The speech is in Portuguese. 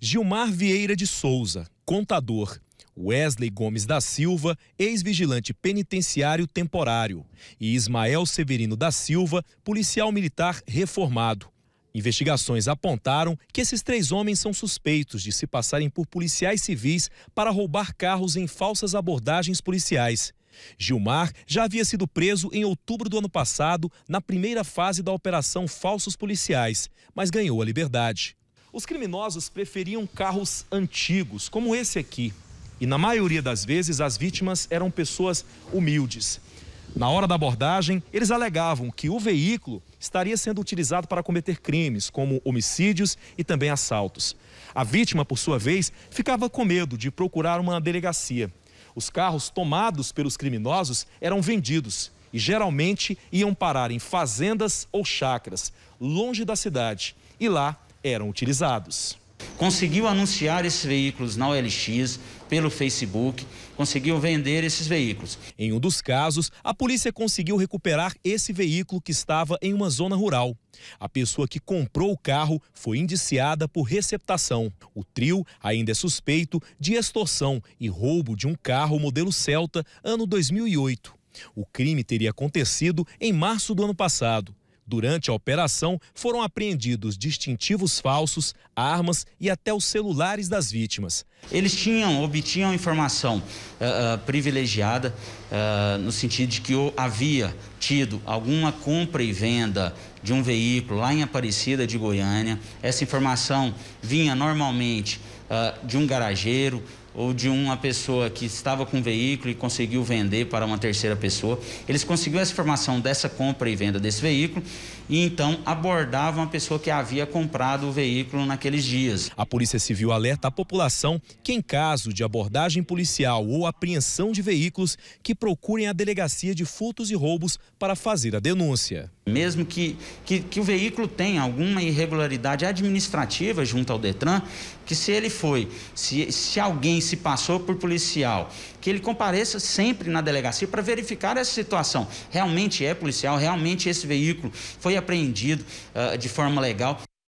Gilmar Vieira de Souza, contador. Wesley Gomes da Silva, ex-vigilante penitenciário temporário. E Ismael Severino da Silva, policial militar reformado. Investigações apontaram que esses três homens são suspeitos de se passarem por policiais civis para roubar carros em falsas abordagens policiais. Gilmar já havia sido preso em outubro do ano passado, na primeira fase da Operação Falsos Policiais, mas ganhou a liberdade. Os criminosos preferiam carros antigos, como esse aqui. E na maioria das vezes, as vítimas eram pessoas humildes. Na hora da abordagem, eles alegavam que o veículo estaria sendo utilizado para cometer crimes, como homicídios e também assaltos. A vítima, por sua vez, ficava com medo de procurar uma delegacia. Os carros tomados pelos criminosos eram vendidos e geralmente iam parar em fazendas ou chacras, longe da cidade. E lá eram utilizados. Conseguiu anunciar esses veículos na OLX, pelo Facebook, conseguiu vender esses veículos. Em um dos casos, a polícia conseguiu recuperar esse veículo que estava em uma zona rural. A pessoa que comprou o carro foi indiciada por receptação. O trio ainda é suspeito de extorsão e roubo de um carro modelo Celta, ano 2008. O crime teria acontecido em março do ano passado. Durante a operação, foram apreendidos distintivos falsos, armas e até os celulares das vítimas. Eles tinham, obtinham informação uh, uh, privilegiada, uh, no sentido de que havia tido alguma compra e venda de um veículo lá em Aparecida de Goiânia. Essa informação vinha normalmente de um garageiro, ou de uma pessoa que estava com um veículo e conseguiu vender para uma terceira pessoa. Eles conseguiam essa informação dessa compra e venda desse veículo e então abordavam a pessoa que havia comprado o veículo naqueles dias. A Polícia Civil alerta a população que, em caso de abordagem policial ou apreensão de veículos, que procurem a delegacia de furtos e roubos para fazer a denúncia mesmo que, que, que, o veículo tenha alguma irregularidade administrativa junto ao Detran, que se ele foi, se, se alguém se passou por policial, que ele compareça sempre na delegacia para verificar essa situação. Realmente é policial, realmente esse veículo foi apreendido uh, de forma legal.